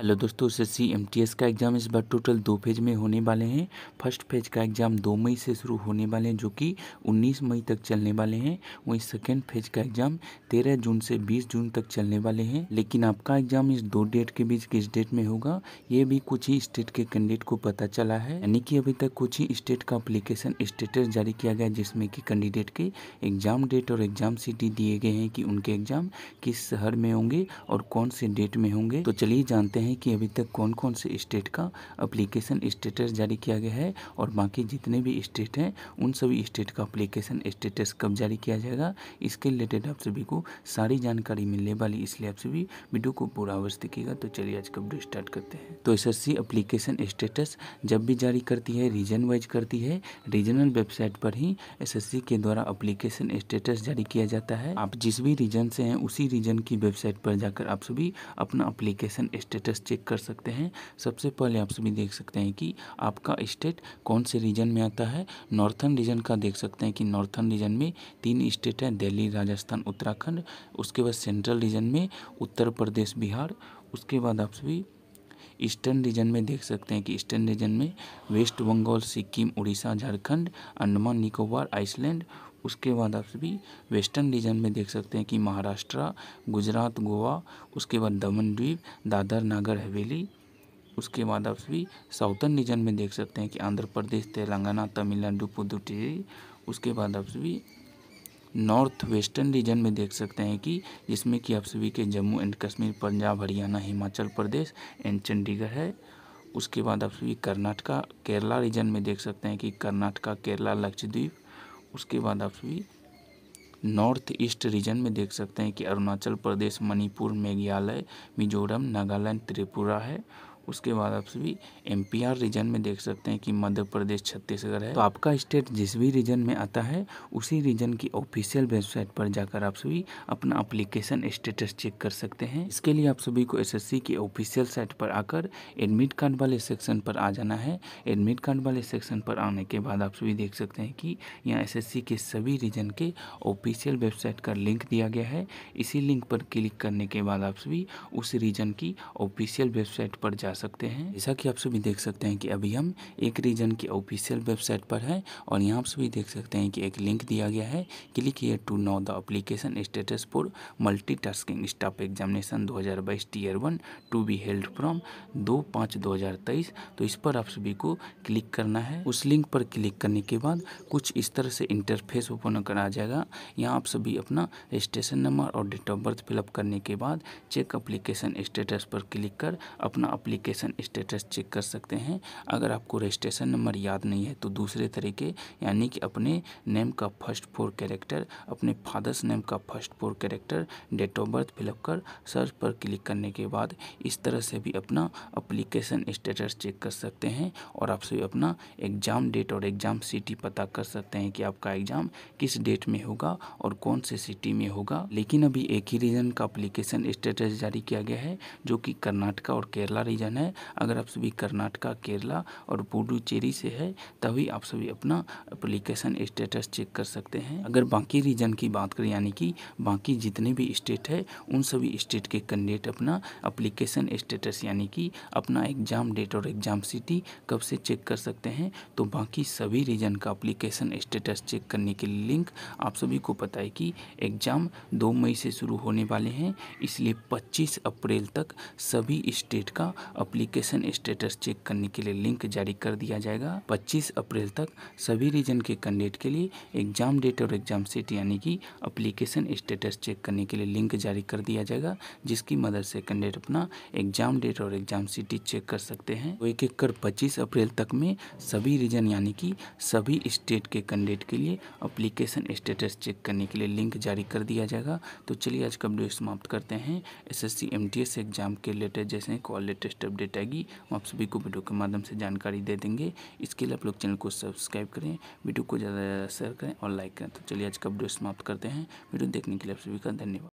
hello दोस्तों S C M T S का exam इस बार टोटल दो फेज में होने वाले हैं फर्स्ट फेज का एग्ज़ाम दो मई से शुरू होने वाले हैं जो कि 19 मई तक चलने वाले हैं वहीं सेकेंड फेज का एग्ज़ाम 13 जून से 20 जून तक चलने वाले हैं लेकिन आपका एग्ज़ाम इस दो डेट के बीच किस डेट में होगा ये भी कुछ ही स्टेट के कैंडिडेट को पता चला है यानी कि अभी तक कुछ ही स्टेट का अप्लीकेशन स्टेटस जारी किया गया जिसमें कि कैंडिडेट के एग्ज़ाम डेट और एग्ज़ाम सिटी दिए गए हैं कि उनके एग्ज़ाम किस शहर में होंगे और कौन से डेट में होंगे तो चलिए जानते हैं हैं कि अभी तक कौन कौन से स्टेट का अप्लीकेशन स्टेटस जारी किया गया है और बाकी जितने भी स्टेट हैं उन सभी स्टेट का अप्लीकेशन स्टेटस कब जारी किया जाएगा इसके रिलेटेड आप सभी को सारी जानकारी मिलने वाली इसलिए आप सभी वीडियो को पूरा अवश्य देखिएगा तो चलिए आज का वीडियो स्टार्ट करते हैं तो एस एप्लीकेशन स्टेटस जब भी जारी करती है रीजन वाइज करती है रीजनल वेबसाइट पर ही एस के द्वारा अप्लीकेशन स्टेटस जारी किया जाता है आप जिस भी रीजन से हैं उसी रीजन की वेबसाइट पर जाकर आप सभी अपना अप्लीकेशन स्टेटस स्टेटस चेक कर सकते हैं सबसे पहले आप सभी देख सकते हैं कि आपका स्टेट कौन से रीजन में आता है नॉर्थन रीजन का देख सकते हैं कि नॉर्थन रीजन में तीन स्टेट हैं दिल्ली राजस्थान उत्तराखंड उसके बाद सेंट्रल रीजन में उत्तर प्रदेश बिहार उसके बाद आप सभी ईस्टर्न रीजन में देख सकते हैं कि ईस्टर्न रीजन में वेस्ट बंगाल सिक्किम उड़ीसा झारखंड अंडमान निकोबार आइसलैंड उसके बाद आप सभी वेस्टर्न रीजन में देख सकते हैं कि महाराष्ट्र गुजरात गोवा उसके बाद दमन द्वीप दादर नागर हवेली उसके बाद आप सभी साउथर्न रीजन में देख सकते हैं कि आंध्र प्रदेश तेलंगाना तमिलनाडु पुदुचेरी उसके बाद आप सभी नॉर्थ वेस्टर्न रीजन में देख सकते हैं कि जिसमें कि आप सभी के जम्मू एंड कश्मीर पंजाब हरियाणा हिमाचल प्रदेश एंड चंडीगढ़ है उसके बाद आप सभी कर्नाटका केरला रीजन में देख सकते हैं कि कर्नाटका केरला लक्षद्वीप उसके बाद आप सभी नॉर्थ ईस्ट रीजन में देख सकते हैं कि अरुणाचल प्रदेश मणिपुर मेघालय मिजोरम नागालैंड त्रिपुरा है उसके बाद आप सभी एम रीजन में देख सकते हैं कि मध्य प्रदेश छत्तीसगढ़ है तो आपका स्टेट जिस भी रीजन में आता है उसी रीजन की ऑफिशियल वेबसाइट पर जाकर आप सभी अपना अप्लीकेशन स्टेटस चेक कर सकते हैं इसके लिए आप सभी को एस की ऑफिशियल साइट पर आकर एडमिट कार्ड वाले सेक्शन पर आ जाना है एडमिट कार्ड वाले सेक्शन पर आने के बाद आप सभी देख सकते हैं कि यहाँ एस के सभी रीजन के ऑफिशियल वेबसाइट का लिंक दिया गया है इसी लिंक पर क्लिक करने के बाद आप सभी उस रीजन की ऑफिशियल वेबसाइट पर जा सकते हैं जैसा कि आप सभी देख सकते हैं कि अभी हम एक रीजन की ऑफिशियल वेबसाइट पर हैं और यहाँ आप सभी देख सकते हैं कि एक लिंक दिया गया है click here to know the application status for multi tasking staff examination दो हज़ार बाईस tier one to be held from दो पाँच दो हज़ार तेईस तो इस पर आप सभी को क्लिक करना है उस लिंक पर क्लिक करने के बाद कुछ इस तरह से इंटरफेस ओपन होकर आ जाएगा यहाँ आप सभी अपना रजिस्ट्रेशन नंबर और डेट ऑफ बर्थ फिलअप करने के बाद चेक अप्लीकेशन स्टेटस पर क्लिक कर अपना अप्लीकेशन एप्लीकेशन स्टेटस चेक कर सकते हैं अगर आपको रजिस्ट्रेशन नंबर याद नहीं है तो दूसरे तरीके यानी कि अपने नेम का फर्स्ट फोर कैरेक्टर अपने फादर्स नेम का first four character date of birth fill up कर सर्च पर क्लिक करने के बाद इस तरह से भी अपना अप्लीकेशन स्टेटस चेक कर सकते हैं और आपसे अपना एग्ज़ाम डेट और एग्ज़ाम सिटी पता कर सकते हैं कि आपका एग्ज़ाम किस डेट में होगा और कौन से सिटी में होगा लेकिन अभी एक ही रीजन का अप्लीकेशन स्टेटस जारी किया गया है जो कि कर्नाटका और केरला रीजन संगठन है अगर आप सभी कर्नाटका केरला और पुडुचेरी से है तभी आप सभी अपना अप्लीकेशन स्टेटस चेक कर सकते हैं अगर बाकी रीजन की बात करें यानी कि बाकी जितने भी स्टेट है उन सभी स्टेट के कैंडिडेट अपना अप्लीकेशन स्टेटस यानी कि अपना एग्ज़ाम डेट और एग्ज़ाम सिटी कब से चेक कर सकते हैं तो बाकी सभी रीजन का अप्लीकेशन स्टेटस चेक करने के लिए लिंक आप सभी को पता है कि एग्ज़ाम दो मई से शुरू होने वाले हैं इसलिए 25 अप्रैल तक सभी स्टेट का अप्लीकेशन स्टेटस चेक करने के लिए लिंक जारी कर दिया जाएगा 25 अप्रैल तक सभी रीजन के कैंडिडेट के लिए एग्जाम डेट और एग्जाम सीट यानी कि अप्लीकेशन स्टेटस चेक करने के लिए लिंक जारी कर दिया जाएगा जिसकी मदद से कैंडिडेट अपना एग्जाम डेट और एग्जाम सीट चेक कर सकते हैं तो एक एक कर पच्चीस अप्रैल तक में सभी रीजन यानी कि सभी स्टेट के कैंडिडेट के लिए अप्लीकेशन स्टेटस चेक करने के लिए लिंक जारी कर दिया जाएगा तो चलिए आज का वीडियो समाप्त करते हैं एस एस एग्जाम के लेटेस्ट जैसे कॉल लेटेस्ट अपडेट आएगी हम आप सभी को वीडियो के माध्यम से जानकारी दे देंगे इसके लिए आप लोग चैनल को सब्सक्राइब करें वीडियो को ज़्यादा शेयर करें और लाइक करें तो चलिए आज का वीडियो समाप्त करते हैं वीडियो देखने के लिए आप सभी का धन्यवाद